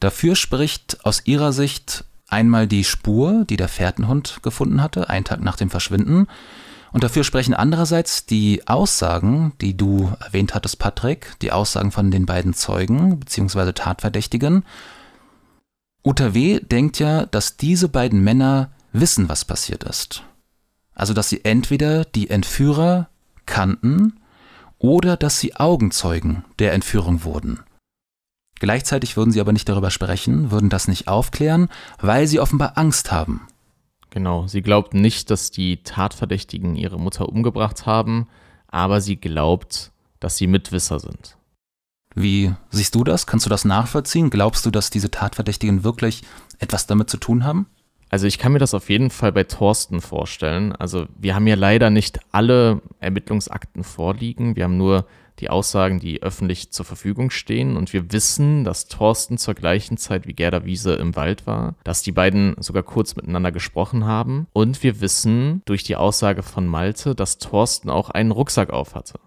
Dafür spricht aus ihrer Sicht Einmal die Spur, die der Fährtenhund gefunden hatte, einen Tag nach dem Verschwinden. Und dafür sprechen andererseits die Aussagen, die du erwähnt hattest, Patrick, die Aussagen von den beiden Zeugen bzw. Tatverdächtigen. Uta W. denkt ja, dass diese beiden Männer wissen, was passiert ist. Also, dass sie entweder die Entführer kannten oder dass sie Augenzeugen der Entführung wurden. Gleichzeitig würden sie aber nicht darüber sprechen, würden das nicht aufklären, weil sie offenbar Angst haben. Genau, sie glaubt nicht, dass die Tatverdächtigen ihre Mutter umgebracht haben, aber sie glaubt, dass sie Mitwisser sind. Wie siehst du das? Kannst du das nachvollziehen? Glaubst du, dass diese Tatverdächtigen wirklich etwas damit zu tun haben? Also ich kann mir das auf jeden Fall bei Thorsten vorstellen. Also wir haben ja leider nicht alle Ermittlungsakten vorliegen. Wir haben nur die Aussagen, die öffentlich zur Verfügung stehen. Und wir wissen, dass Thorsten zur gleichen Zeit wie Gerda Wiese im Wald war, dass die beiden sogar kurz miteinander gesprochen haben. Und wir wissen durch die Aussage von Malte, dass Thorsten auch einen Rucksack aufhatte.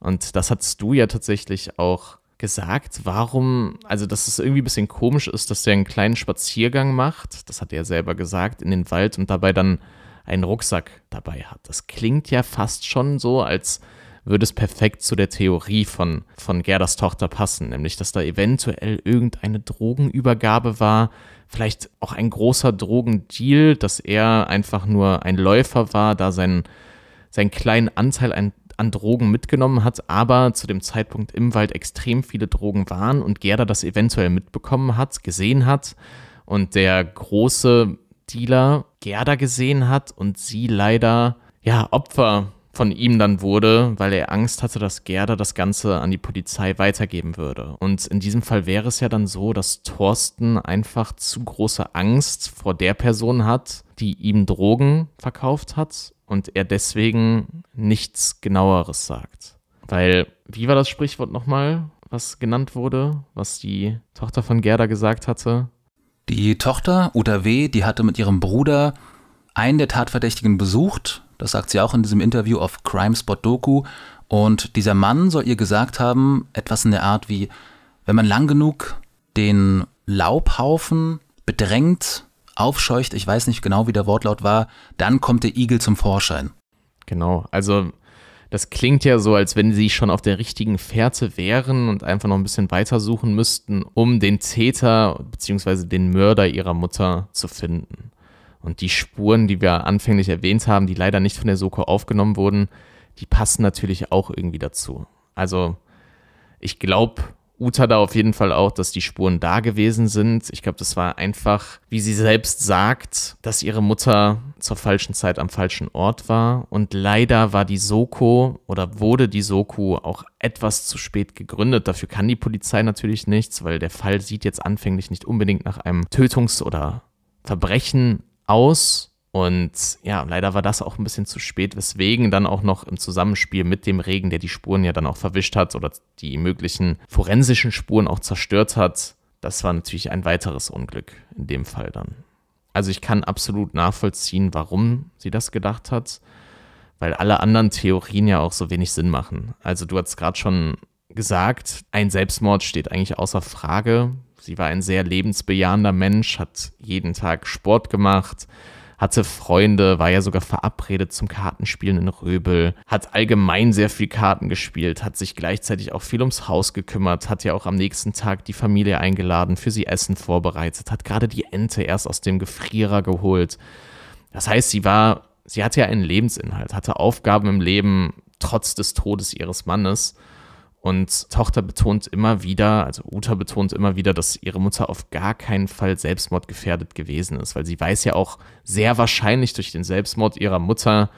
Und das hast du ja tatsächlich auch gesagt, warum, also dass es irgendwie ein bisschen komisch ist, dass der einen kleinen Spaziergang macht, das hat er selber gesagt, in den Wald und dabei dann einen Rucksack dabei hat. Das klingt ja fast schon so, als würde es perfekt zu der Theorie von, von Gerdas Tochter passen, nämlich dass da eventuell irgendeine Drogenübergabe war, vielleicht auch ein großer Drogendeal, dass er einfach nur ein Läufer war, da seinen, seinen kleinen Anteil an, an Drogen mitgenommen hat, aber zu dem Zeitpunkt im Wald extrem viele Drogen waren und Gerda das eventuell mitbekommen hat, gesehen hat und der große Dealer Gerda gesehen hat und sie leider ja Opfer von ihm dann wurde, weil er Angst hatte, dass Gerda das Ganze an die Polizei weitergeben würde. Und in diesem Fall wäre es ja dann so, dass Thorsten einfach zu große Angst vor der Person hat, die ihm Drogen verkauft hat und er deswegen nichts genaueres sagt. Weil, wie war das Sprichwort nochmal, was genannt wurde, was die Tochter von Gerda gesagt hatte? Die Tochter, Uta W., die hatte mit ihrem Bruder einen der Tatverdächtigen besucht das sagt sie auch in diesem Interview auf Crime Spot Doku. Und dieser Mann soll ihr gesagt haben, etwas in der Art wie, wenn man lang genug den Laubhaufen bedrängt, aufscheucht, ich weiß nicht genau, wie der Wortlaut war, dann kommt der Igel zum Vorschein. Genau, also das klingt ja so, als wenn sie schon auf der richtigen Fährte wären und einfach noch ein bisschen weitersuchen müssten, um den Täter bzw. den Mörder ihrer Mutter zu finden. Und die Spuren, die wir anfänglich erwähnt haben, die leider nicht von der Soko aufgenommen wurden, die passen natürlich auch irgendwie dazu. Also ich glaube, Uta da auf jeden Fall auch, dass die Spuren da gewesen sind. Ich glaube, das war einfach, wie sie selbst sagt, dass ihre Mutter zur falschen Zeit am falschen Ort war. Und leider war die Soko oder wurde die Soko auch etwas zu spät gegründet. Dafür kann die Polizei natürlich nichts, weil der Fall sieht jetzt anfänglich nicht unbedingt nach einem Tötungs- oder Verbrechen aus. Und ja, leider war das auch ein bisschen zu spät, weswegen dann auch noch im Zusammenspiel mit dem Regen, der die Spuren ja dann auch verwischt hat oder die möglichen forensischen Spuren auch zerstört hat, das war natürlich ein weiteres Unglück in dem Fall dann. Also ich kann absolut nachvollziehen, warum sie das gedacht hat, weil alle anderen Theorien ja auch so wenig Sinn machen. Also du hast gerade schon gesagt, ein Selbstmord steht eigentlich außer Frage, sie war ein sehr lebensbejahender Mensch, hat jeden Tag Sport gemacht, hatte Freunde, war ja sogar verabredet zum Kartenspielen in Röbel, hat allgemein sehr viel Karten gespielt, hat sich gleichzeitig auch viel ums Haus gekümmert, hat ja auch am nächsten Tag die Familie eingeladen, für sie Essen vorbereitet, hat gerade die Ente erst aus dem Gefrierer geholt. Das heißt, sie war, sie hatte ja einen Lebensinhalt, hatte Aufgaben im Leben trotz des Todes ihres Mannes und Tochter betont immer wieder, also Uta betont immer wieder, dass ihre Mutter auf gar keinen Fall selbstmordgefährdet gewesen ist, weil sie weiß ja auch sehr wahrscheinlich durch den Selbstmord ihrer Mutter,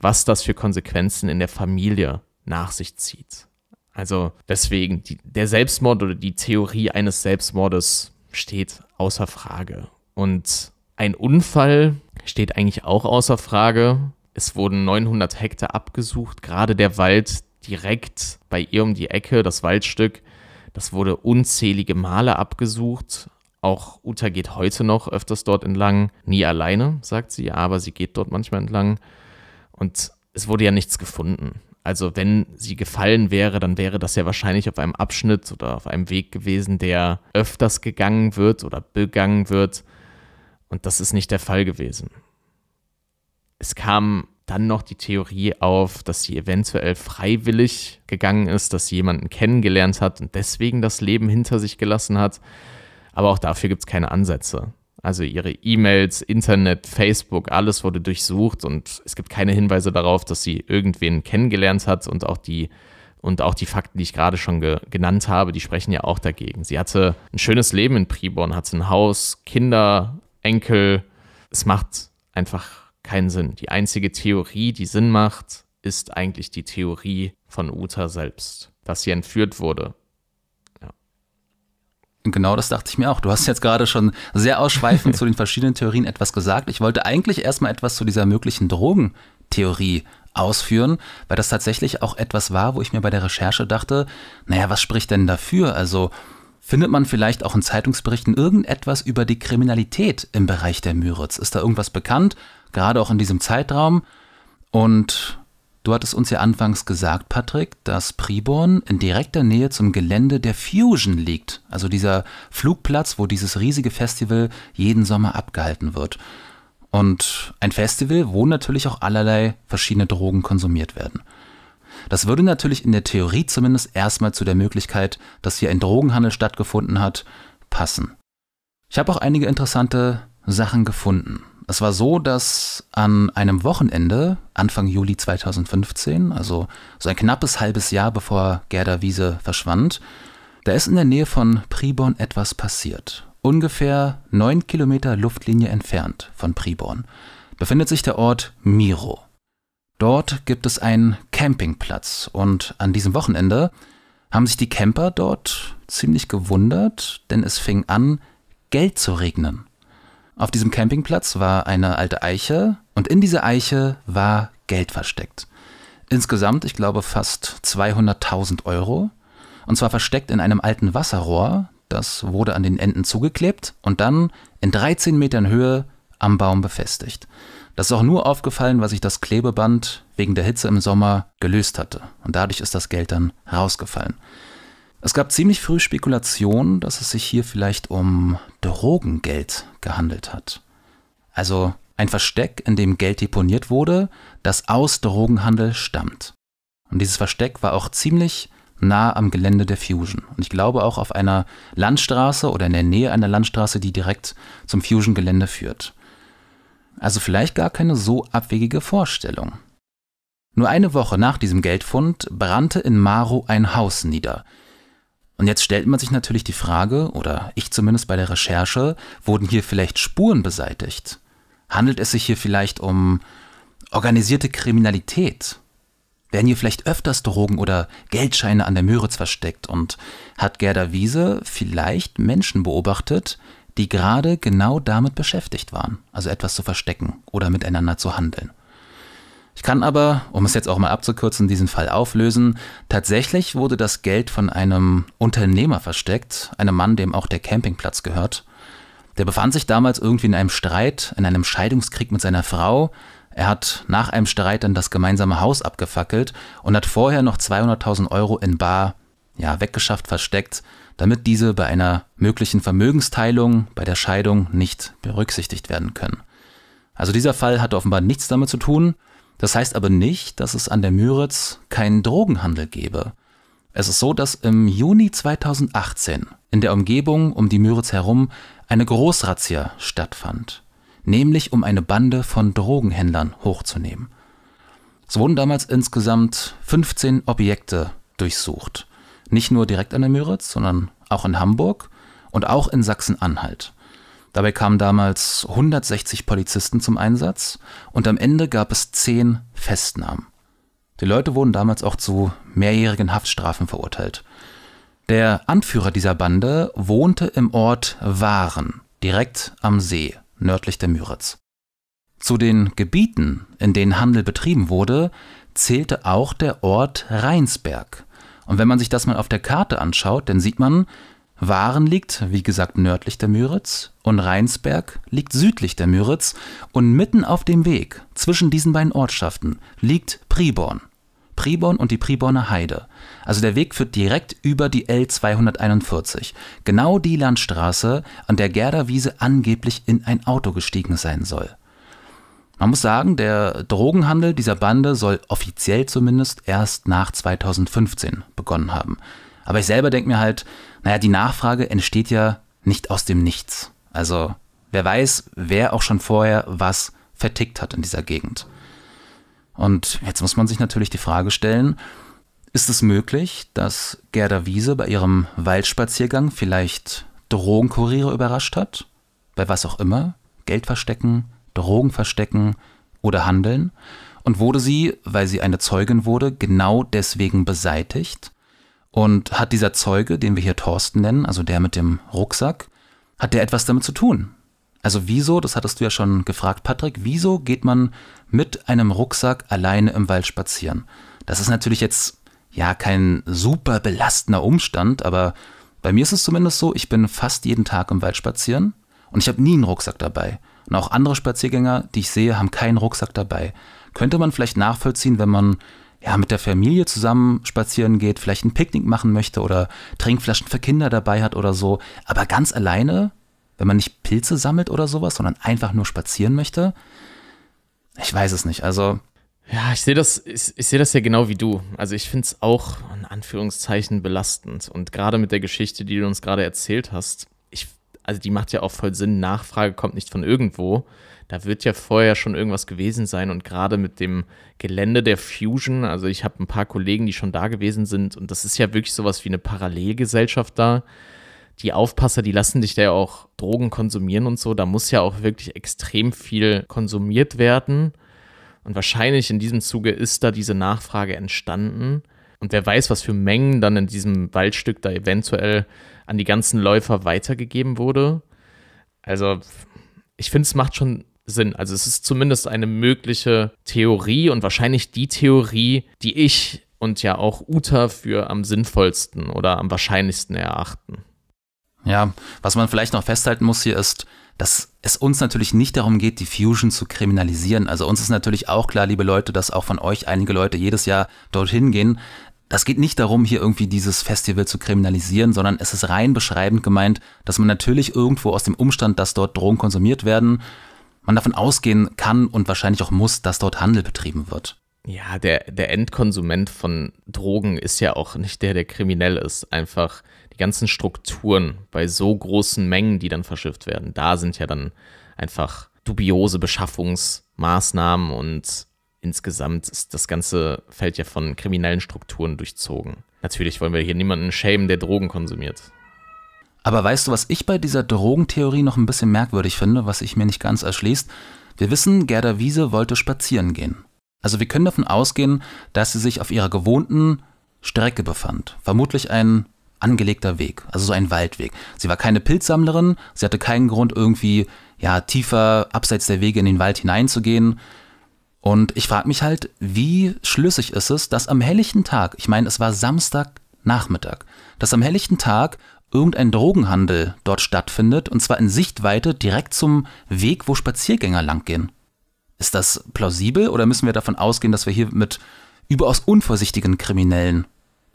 was das für Konsequenzen in der Familie nach sich zieht. Also deswegen, die, der Selbstmord oder die Theorie eines Selbstmordes steht außer Frage. Und ein Unfall steht eigentlich auch außer Frage. Es wurden 900 Hektar abgesucht, gerade der Wald, direkt bei ihr um die Ecke, das Waldstück. Das wurde unzählige Male abgesucht. Auch Uta geht heute noch öfters dort entlang. Nie alleine, sagt sie, aber sie geht dort manchmal entlang. Und es wurde ja nichts gefunden. Also wenn sie gefallen wäre, dann wäre das ja wahrscheinlich auf einem Abschnitt oder auf einem Weg gewesen, der öfters gegangen wird oder begangen wird. Und das ist nicht der Fall gewesen. Es kam dann noch die Theorie auf, dass sie eventuell freiwillig gegangen ist, dass sie jemanden kennengelernt hat und deswegen das Leben hinter sich gelassen hat. Aber auch dafür gibt es keine Ansätze. Also ihre E-Mails, Internet, Facebook, alles wurde durchsucht und es gibt keine Hinweise darauf, dass sie irgendwen kennengelernt hat und auch die und auch die Fakten, die ich gerade schon ge genannt habe, die sprechen ja auch dagegen. Sie hatte ein schönes Leben in Priborn, hatte ein Haus, Kinder, Enkel. Es macht einfach keinen Sinn. Die einzige Theorie, die Sinn macht, ist eigentlich die Theorie von Uta selbst, dass sie entführt wurde. Ja. Genau das dachte ich mir auch. Du hast jetzt gerade schon sehr ausschweifend zu den verschiedenen Theorien etwas gesagt. Ich wollte eigentlich erstmal etwas zu dieser möglichen Drogentheorie ausführen, weil das tatsächlich auch etwas war, wo ich mir bei der Recherche dachte, naja, was spricht denn dafür? Also findet man vielleicht auch in Zeitungsberichten irgendetwas über die Kriminalität im Bereich der Müritz? Ist da irgendwas bekannt? gerade auch in diesem Zeitraum. Und du hattest uns ja anfangs gesagt, Patrick, dass Priborn in direkter Nähe zum Gelände der Fusion liegt, also dieser Flugplatz, wo dieses riesige Festival jeden Sommer abgehalten wird. Und ein Festival, wo natürlich auch allerlei verschiedene Drogen konsumiert werden. Das würde natürlich in der Theorie zumindest erstmal zu der Möglichkeit, dass hier ein Drogenhandel stattgefunden hat, passen. Ich habe auch einige interessante Sachen gefunden. Es war so, dass an einem Wochenende, Anfang Juli 2015, also so ein knappes halbes Jahr bevor Gerda Wiese verschwand, da ist in der Nähe von Priborn etwas passiert. Ungefähr neun Kilometer Luftlinie entfernt von Priborn befindet sich der Ort Miro. Dort gibt es einen Campingplatz und an diesem Wochenende haben sich die Camper dort ziemlich gewundert, denn es fing an, Geld zu regnen. Auf diesem Campingplatz war eine alte Eiche und in dieser Eiche war Geld versteckt. Insgesamt, ich glaube, fast 200.000 Euro. Und zwar versteckt in einem alten Wasserrohr. Das wurde an den Enden zugeklebt und dann in 13 Metern Höhe am Baum befestigt. Das ist auch nur aufgefallen, weil sich das Klebeband wegen der Hitze im Sommer gelöst hatte. Und dadurch ist das Geld dann rausgefallen. Es gab ziemlich früh Spekulationen, dass es sich hier vielleicht um Drogengeld gehandelt hat. Also ein Versteck, in dem Geld deponiert wurde, das aus Drogenhandel stammt. Und dieses Versteck war auch ziemlich nah am Gelände der Fusion. Und ich glaube auch auf einer Landstraße oder in der Nähe einer Landstraße, die direkt zum Fusion-Gelände führt. Also vielleicht gar keine so abwegige Vorstellung. Nur eine Woche nach diesem Geldfund brannte in Maru ein Haus nieder, und jetzt stellt man sich natürlich die Frage, oder ich zumindest bei der Recherche, wurden hier vielleicht Spuren beseitigt? Handelt es sich hier vielleicht um organisierte Kriminalität? Werden hier vielleicht öfters Drogen oder Geldscheine an der Müritz versteckt? Und hat Gerda Wiese vielleicht Menschen beobachtet, die gerade genau damit beschäftigt waren, also etwas zu verstecken oder miteinander zu handeln? Ich kann aber, um es jetzt auch mal abzukürzen, diesen Fall auflösen. Tatsächlich wurde das Geld von einem Unternehmer versteckt, einem Mann, dem auch der Campingplatz gehört. Der befand sich damals irgendwie in einem Streit, in einem Scheidungskrieg mit seiner Frau. Er hat nach einem Streit dann das gemeinsame Haus abgefackelt und hat vorher noch 200.000 Euro in Bar ja, weggeschafft, versteckt, damit diese bei einer möglichen Vermögensteilung, bei der Scheidung nicht berücksichtigt werden können. Also dieser Fall hatte offenbar nichts damit zu tun das heißt aber nicht, dass es an der Müritz keinen Drogenhandel gäbe. Es ist so, dass im Juni 2018 in der Umgebung um die Müritz herum eine Großrazzia stattfand, nämlich um eine Bande von Drogenhändlern hochzunehmen. Es wurden damals insgesamt 15 Objekte durchsucht, nicht nur direkt an der Müritz, sondern auch in Hamburg und auch in Sachsen-Anhalt. Dabei kamen damals 160 Polizisten zum Einsatz und am Ende gab es zehn Festnahmen. Die Leute wurden damals auch zu mehrjährigen Haftstrafen verurteilt. Der Anführer dieser Bande wohnte im Ort Waren, direkt am See, nördlich der Müritz. Zu den Gebieten, in denen Handel betrieben wurde, zählte auch der Ort Rheinsberg. Und wenn man sich das mal auf der Karte anschaut, dann sieht man, waren liegt, wie gesagt, nördlich der Müritz und Rheinsberg liegt südlich der Müritz und mitten auf dem Weg zwischen diesen beiden Ortschaften liegt Priborn. Priborn und die Priborner Heide. Also der Weg führt direkt über die L241. Genau die Landstraße, an der Gerda Wiese angeblich in ein Auto gestiegen sein soll. Man muss sagen, der Drogenhandel dieser Bande soll offiziell zumindest erst nach 2015 begonnen haben. Aber ich selber denke mir halt, naja, die Nachfrage entsteht ja nicht aus dem Nichts. Also wer weiß, wer auch schon vorher was vertickt hat in dieser Gegend. Und jetzt muss man sich natürlich die Frage stellen, ist es möglich, dass Gerda Wiese bei ihrem Waldspaziergang vielleicht Drogenkuriere überrascht hat? Bei was auch immer? Geld verstecken, Drogen verstecken oder handeln? Und wurde sie, weil sie eine Zeugin wurde, genau deswegen beseitigt? Und hat dieser Zeuge, den wir hier Thorsten nennen, also der mit dem Rucksack, hat der etwas damit zu tun? Also wieso, das hattest du ja schon gefragt, Patrick, wieso geht man mit einem Rucksack alleine im Wald spazieren? Das ist natürlich jetzt ja kein super belastender Umstand, aber bei mir ist es zumindest so, ich bin fast jeden Tag im Wald spazieren und ich habe nie einen Rucksack dabei. Und auch andere Spaziergänger, die ich sehe, haben keinen Rucksack dabei. Könnte man vielleicht nachvollziehen, wenn man ja, mit der Familie zusammen spazieren geht, vielleicht ein Picknick machen möchte oder Trinkflaschen für Kinder dabei hat oder so. Aber ganz alleine, wenn man nicht Pilze sammelt oder sowas, sondern einfach nur spazieren möchte, ich weiß es nicht. Also. Ja, ich sehe das, ich, ich sehe das ja genau wie du. Also ich finde es auch in Anführungszeichen belastend. Und gerade mit der Geschichte, die du uns gerade erzählt hast, also die macht ja auch voll Sinn, Nachfrage kommt nicht von irgendwo. Da wird ja vorher schon irgendwas gewesen sein und gerade mit dem Gelände der Fusion, also ich habe ein paar Kollegen, die schon da gewesen sind und das ist ja wirklich sowas wie eine Parallelgesellschaft da. Die Aufpasser, die lassen dich da ja auch Drogen konsumieren und so, da muss ja auch wirklich extrem viel konsumiert werden. Und wahrscheinlich in diesem Zuge ist da diese Nachfrage entstanden. Und wer weiß, was für Mengen dann in diesem Waldstück da eventuell an die ganzen Läufer weitergegeben wurde. Also ich finde, es macht schon Sinn. Also es ist zumindest eine mögliche Theorie und wahrscheinlich die Theorie, die ich und ja auch Uta für am sinnvollsten oder am wahrscheinlichsten erachten. Ja, was man vielleicht noch festhalten muss hier ist, dass es uns natürlich nicht darum geht, die Fusion zu kriminalisieren. Also uns ist natürlich auch klar, liebe Leute, dass auch von euch einige Leute jedes Jahr dorthin gehen das geht nicht darum, hier irgendwie dieses Festival zu kriminalisieren, sondern es ist rein beschreibend gemeint, dass man natürlich irgendwo aus dem Umstand, dass dort Drogen konsumiert werden, man davon ausgehen kann und wahrscheinlich auch muss, dass dort Handel betrieben wird. Ja, der, der Endkonsument von Drogen ist ja auch nicht der, der kriminell ist. Einfach die ganzen Strukturen bei so großen Mengen, die dann verschifft werden, da sind ja dann einfach dubiose Beschaffungsmaßnahmen und insgesamt ist das ganze Feld ja von kriminellen Strukturen durchzogen. Natürlich wollen wir hier niemanden schämen, der Drogen konsumiert. Aber weißt du, was ich bei dieser Drogentheorie noch ein bisschen merkwürdig finde, was ich mir nicht ganz erschließt? Wir wissen, Gerda Wiese wollte spazieren gehen. Also wir können davon ausgehen, dass sie sich auf ihrer gewohnten Strecke befand. Vermutlich ein angelegter Weg, also so ein Waldweg. Sie war keine Pilzsammlerin, sie hatte keinen Grund irgendwie ja tiefer abseits der Wege in den Wald hineinzugehen. Und ich frage mich halt, wie schlüssig ist es, dass am helllichten Tag, ich meine, es war Samstagnachmittag, dass am helllichten Tag irgendein Drogenhandel dort stattfindet und zwar in Sichtweite direkt zum Weg, wo Spaziergänger langgehen. Ist das plausibel oder müssen wir davon ausgehen, dass wir hier mit überaus unvorsichtigen Kriminellen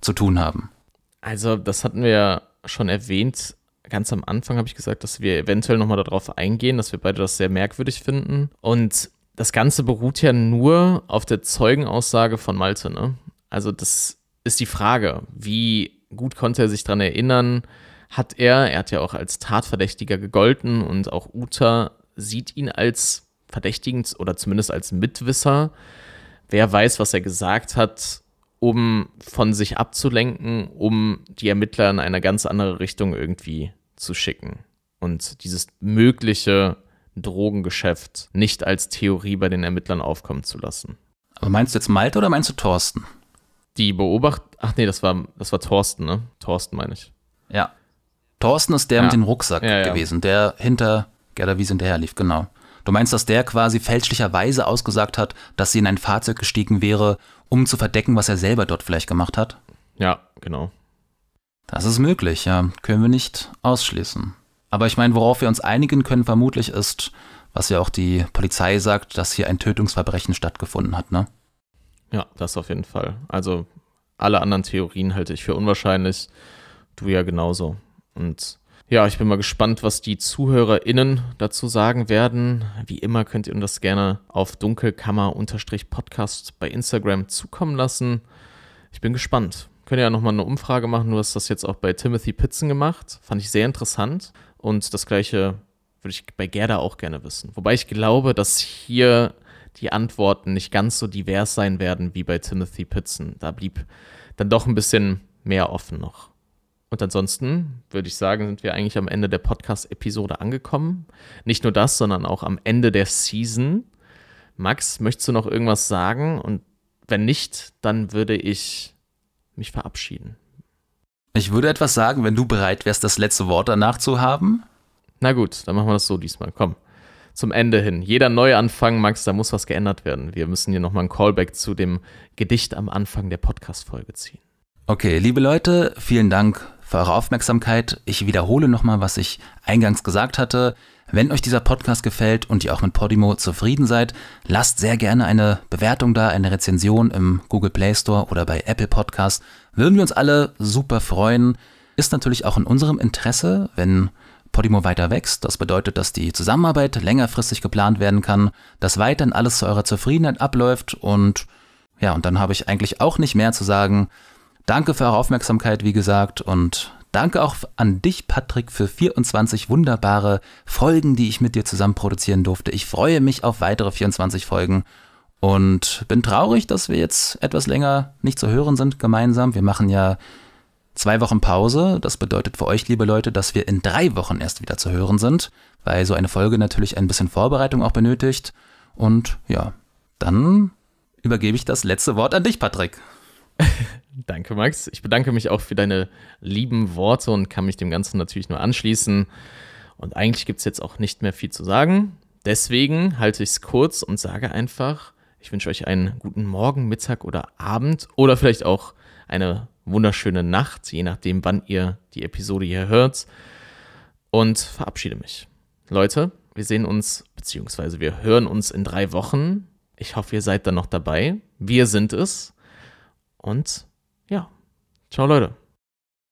zu tun haben? Also, das hatten wir ja schon erwähnt. Ganz am Anfang habe ich gesagt, dass wir eventuell nochmal darauf eingehen, dass wir beide das sehr merkwürdig finden. Und das Ganze beruht ja nur auf der Zeugenaussage von Malte. Ne? Also das ist die Frage, wie gut konnte er sich daran erinnern? Hat er, er hat ja auch als Tatverdächtiger gegolten und auch Uta sieht ihn als Verdächtigen oder zumindest als Mitwisser. Wer weiß, was er gesagt hat, um von sich abzulenken, um die Ermittler in eine ganz andere Richtung irgendwie zu schicken. Und dieses mögliche Drogengeschäft nicht als Theorie bei den Ermittlern aufkommen zu lassen. Aber meinst du jetzt Malte oder meinst du Thorsten? Die Beobacht. Ach nee, das war, das war Thorsten, ne? Thorsten meine ich. Ja. Thorsten ist der ja. mit dem Rucksack ja, ja. gewesen, der hinter Gerda Wies hinterher lief, genau. Du meinst, dass der quasi fälschlicherweise ausgesagt hat, dass sie in ein Fahrzeug gestiegen wäre, um zu verdecken, was er selber dort vielleicht gemacht hat? Ja, genau. Das ist möglich, ja. Können wir nicht ausschließen. Aber ich meine, worauf wir uns einigen können, vermutlich ist, was ja auch die Polizei sagt, dass hier ein Tötungsverbrechen stattgefunden hat, ne? Ja, das auf jeden Fall. Also alle anderen Theorien halte ich für unwahrscheinlich. Du ja genauso. Und ja, ich bin mal gespannt, was die ZuhörerInnen dazu sagen werden. Wie immer könnt ihr das gerne auf dunkelkammer-podcast bei Instagram zukommen lassen. Ich bin gespannt. Könnt ihr ja nochmal eine Umfrage machen. Du hast das jetzt auch bei Timothy Pitzen gemacht. Fand ich sehr interessant. Und das gleiche würde ich bei Gerda auch gerne wissen. Wobei ich glaube, dass hier die Antworten nicht ganz so divers sein werden wie bei Timothy Pitson. Da blieb dann doch ein bisschen mehr offen noch. Und ansonsten würde ich sagen, sind wir eigentlich am Ende der Podcast-Episode angekommen. Nicht nur das, sondern auch am Ende der Season. Max, möchtest du noch irgendwas sagen? Und wenn nicht, dann würde ich mich verabschieden. Ich würde etwas sagen, wenn du bereit wärst, das letzte Wort danach zu haben. Na gut, dann machen wir das so diesmal. Komm. Zum Ende hin. Jeder Neuanfang, Max, da muss was geändert werden. Wir müssen hier nochmal einen Callback zu dem Gedicht am Anfang der Podcast-Folge ziehen. Okay, liebe Leute, vielen Dank für eure Aufmerksamkeit. Ich wiederhole nochmal, was ich eingangs gesagt hatte. Wenn euch dieser Podcast gefällt und ihr auch mit Podimo zufrieden seid, lasst sehr gerne eine Bewertung da, eine Rezension im Google Play Store oder bei Apple Podcasts. Würden wir uns alle super freuen. Ist natürlich auch in unserem Interesse, wenn Podimo weiter wächst. Das bedeutet, dass die Zusammenarbeit längerfristig geplant werden kann, dass weiterhin alles zu eurer Zufriedenheit abläuft und ja, und dann habe ich eigentlich auch nicht mehr zu sagen. Danke für eure Aufmerksamkeit, wie gesagt, und danke auch an dich, Patrick, für 24 wunderbare Folgen, die ich mit dir zusammen produzieren durfte. Ich freue mich auf weitere 24 Folgen und bin traurig, dass wir jetzt etwas länger nicht zu hören sind gemeinsam. Wir machen ja zwei Wochen Pause. Das bedeutet für euch, liebe Leute, dass wir in drei Wochen erst wieder zu hören sind, weil so eine Folge natürlich ein bisschen Vorbereitung auch benötigt. Und ja, dann übergebe ich das letzte Wort an dich, Patrick. Danke, Max. Ich bedanke mich auch für deine lieben Worte und kann mich dem Ganzen natürlich nur anschließen. Und eigentlich gibt es jetzt auch nicht mehr viel zu sagen. Deswegen halte ich es kurz und sage einfach, ich wünsche euch einen guten Morgen, Mittag oder Abend oder vielleicht auch eine wunderschöne Nacht, je nachdem, wann ihr die Episode hier hört. Und verabschiede mich. Leute, wir sehen uns, beziehungsweise wir hören uns in drei Wochen. Ich hoffe, ihr seid dann noch dabei. Wir sind es. Und ja, ciao Leute.